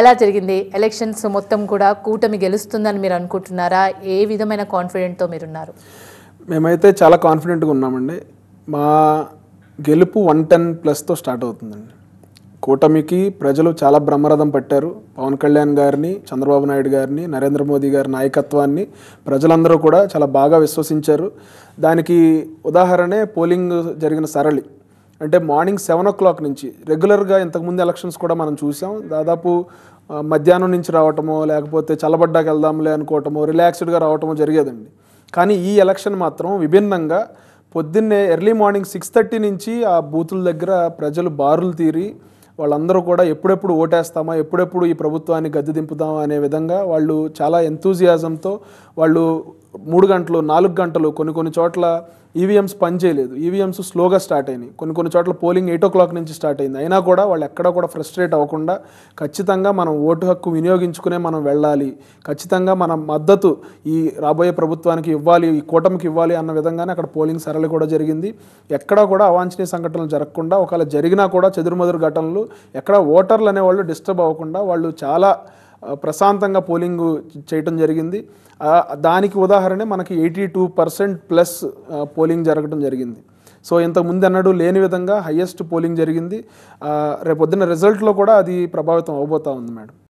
ఎలా జరిగింది ఎలక్షన్స్ మొత్తం కూడా కూటమి గెలుస్తుందని మీరు అనుకుంటున్నారా ఏ విధమైన కాన్ఫిడెంట్తో మీరున్నారు మేమైతే చాలా కాన్ఫిడెంట్గా ఉన్నామండి మా గెలుపు వన్ టెన్ ప్లస్తో స్టార్ట్ అవుతుందండి కూటమికి ప్రజలు చాలా బ్రహ్మరథం పట్టారు పవన్ కళ్యాణ్ గారిని చంద్రబాబు నాయుడు గారిని నరేంద్ర మోదీ గారి నాయకత్వాన్ని ప్రజలందరూ కూడా చాలా బాగా విశ్వసించారు దానికి ఉదాహరణే పోలింగ్ జరిగిన సరళి అంటే మార్నింగ్ సెవెన్ ఓ క్లాక్ నుంచి రెగ్యులర్గా ఇంతకుముందు ఎలక్షన్స్ కూడా మనం చూసాం దాదాపు మధ్యాహ్నం నుంచి రావటమో లేకపోతే చల్లబడ్డాకి వెళ్దాంలే అనుకోవటమో రిలాక్స్డ్గా రావటమో జరిగేదండి కానీ ఈ ఎలక్షన్ మాత్రం విభిన్నంగా పొద్దున్నే ఎర్లీ మార్నింగ్ సిక్స్ థర్టీ నుంచి ఆ బూతుల దగ్గర ప్రజలు బారులు తీరి వాళ్ళందరూ కూడా ఎప్పుడెప్పుడు ఓటేస్తామా ఎప్పుడెప్పుడు ఈ ప్రభుత్వాన్ని గద్దె దింపుతామా అనే విధంగా వాళ్ళు చాలా ఎంతూజియాజంతో వాళ్ళు మూడు గంటలు నాలుగు గంటలు కొన్ని కొన్ని చోట్ల ఈవీఎంస్ e పనిచేయలేదు ఈవీఎంస్ e స్లోగా స్టార్ట్ అయినాయి కొన్ని కొన్ని చోట్ల పోలింగ్ ఎయిట్ ఓ క్లాక్ నుంచి స్టార్ట్ అయింది అయినా కూడా వాళ్ళు ఎక్కడ కూడా ఫ్రస్ట్రేట్ అవ్వకుండా ఖచ్చితంగా మనం ఓటు హక్కు వినియోగించుకునే మనం వెళ్ళాలి ఖచ్చితంగా మనం మద్దతు ఈ రాబోయే ప్రభుత్వానికి ఇవ్వాలి ఈ కూటమికి ఇవ్వాలి అన్న విధంగానే అక్కడ పోలింగ్ సరళి కూడా జరిగింది ఎక్కడా కూడా అవాంఛనీయ సంఘటనలు జరగకుండా ఒకవేళ జరిగినా కూడా చెదురుమదురు ఘటనలు ఎక్కడ ఓటర్లు అనేవాళ్ళు డిస్టర్బ్ అవ్వకుండా వాళ్ళు చాలా ప్రశాంతంగా పోలింగ్ చేయటం జరిగింది దానికి ఉదాహరణ మనకి eighty two percent plus polling జరగడం జరిగింది సో ఇంతకుముందు అన్నడూ లేని విధంగా హయ్యెస్ట్ పోలింగ్ జరిగింది రేపొద్దున రిజల్ట్లో కూడా అది ప్రభావితం అవబోతా ఉంది మేడం